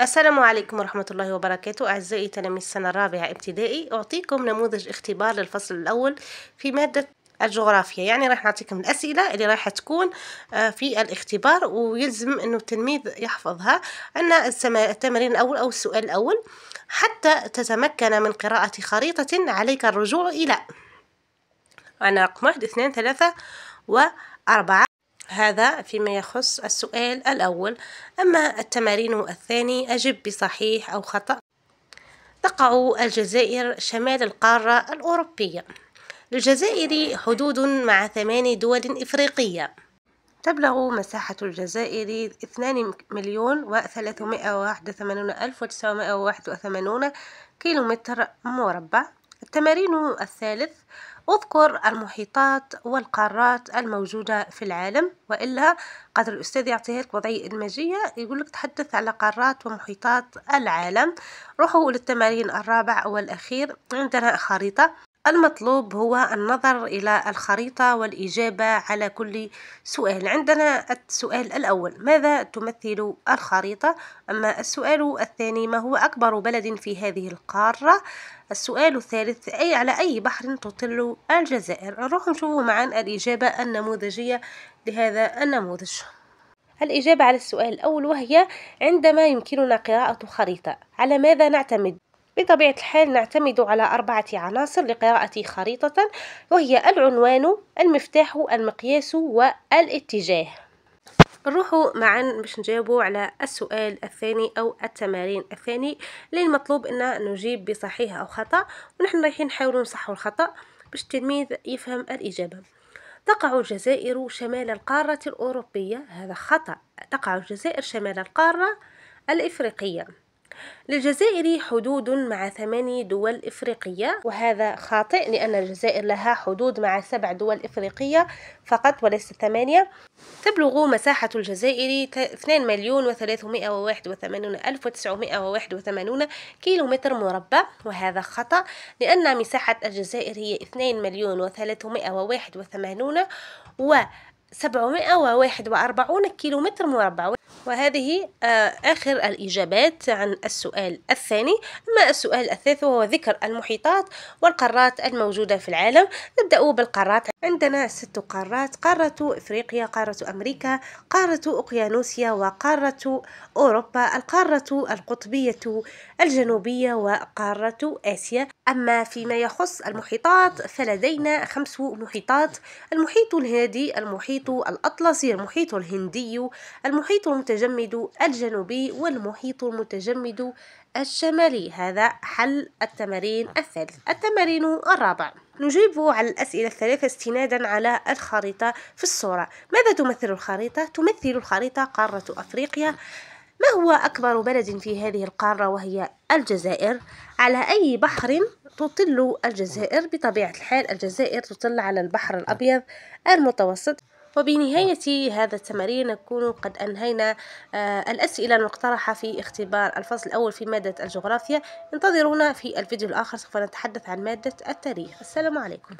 السلام عليكم ورحمة الله وبركاته أعزائي تلاميذ السنة الرابعة ابتدائي أعطيكم نموذج اختبار للفصل الأول في مادة الجغرافيا يعني راح نعطيكم الأسئلة اللي راح تكون آه، في الاختبار ويلزم أنه التلميذ يحفظها عندنا التمرين الأول أو السؤال الأول حتى تتمكن من قراءة خريطة عليك الرجوع إلى أنا رقم واحد اثنين ثلاثة وأربعة هذا فيما يخص السؤال الأول أما التمارين الثاني أجب بصحيح أو خطأ تقع الجزائر شمال القارة الأوروبية للجزائر حدود مع ثمان دول إفريقية تبلغ مساحة الجزائر 2 مليون و 381 ألف وتسعمائة وثمانون كيلومتر مربع التمارين الثالث اذكر المحيطات والقارات الموجودة في العالم وإلا قدر الأستاذ يعطيها لك وضعية إدماجية يقول لك تحدث على قارات ومحيطات العالم روحوا للتمارين الرابع والأخير عندنا خريطة المطلوب هو النظر إلى الخريطة والإجابة على كل سؤال عندنا السؤال الأول ماذا تمثل الخريطة؟ أما السؤال الثاني ما هو أكبر بلد في هذه القارة؟ السؤال الثالث أي على أي بحر تطل الجزائر؟ نروح نشوفوا معا الإجابة النموذجية لهذا النموذج الإجابة على السؤال الأول وهي عندما يمكننا قراءة خريطة على ماذا نعتمد بطبيعة الحال نعتمد على أربعة عناصر لقراءة خريطة وهي العنوان المفتاح المقياس والاتجاه نروحوا معا باش نجاوبوا على السؤال الثاني او التمارين الثاني اللي المطلوب ان نجيب بصحيح او خطا ونحن رايحين نحاولوا نصحوا الخطا باش التلميذ يفهم الاجابه تقع الجزائر شمال القاره الاوروبيه هذا خطا تقع الجزائر شمال القاره الافريقيه للجزائر حدود مع ثماني دول إفريقية وهذا خاطئ لأن الجزائر لها حدود مع سبع دول إفريقية فقط وليس ثمانية تبلغ مساحة الجزائر 2 مليون وثمانون ألف وثمانون كيلو متر مربع وهذا خطأ لأن مساحة الجزائر هي 2 مليون وثلاثمائة وواحد وثمانون و 741 كيلو متر مربع وهذه آه، آخر الإجابات عن السؤال الثاني أما السؤال الثالث وهو ذكر المحيطات والقارات الموجودة في العالم نبدأ بالقارات عندنا ست قارات قارة إفريقيا قارة أمريكا قارة أوقيانوسيا وقارة أوروبا القارة القطبية الجنوبية وقارة آسيا أما فيما يخص المحيطات فلدينا خمس محيطات المحيط الهادي المحيط الأطلسي المحيط الهندي المحيط المتجمد المتجمد الجنوبي والمحيط المتجمد الشمالي هذا حل التمارين الثالث التمارين الرابع نجيب على الأسئلة الثلاثة استنادا على الخريطة في الصورة ماذا تمثل الخريطة؟ تمثل الخريطة قارة أفريقيا ما هو أكبر بلد في هذه القارة وهي الجزائر؟ على أي بحر تطل الجزائر؟ بطبيعة الحال الجزائر تطل على البحر الأبيض المتوسط وبنهاية نعم. هذا التمرين نكون قد أنهينا آه، الأسئلة المقترحة في اختبار الفصل الأول في مادة الجغرافيا انتظرونا في الفيديو الآخر سوف نتحدث عن مادة التاريخ السلام عليكم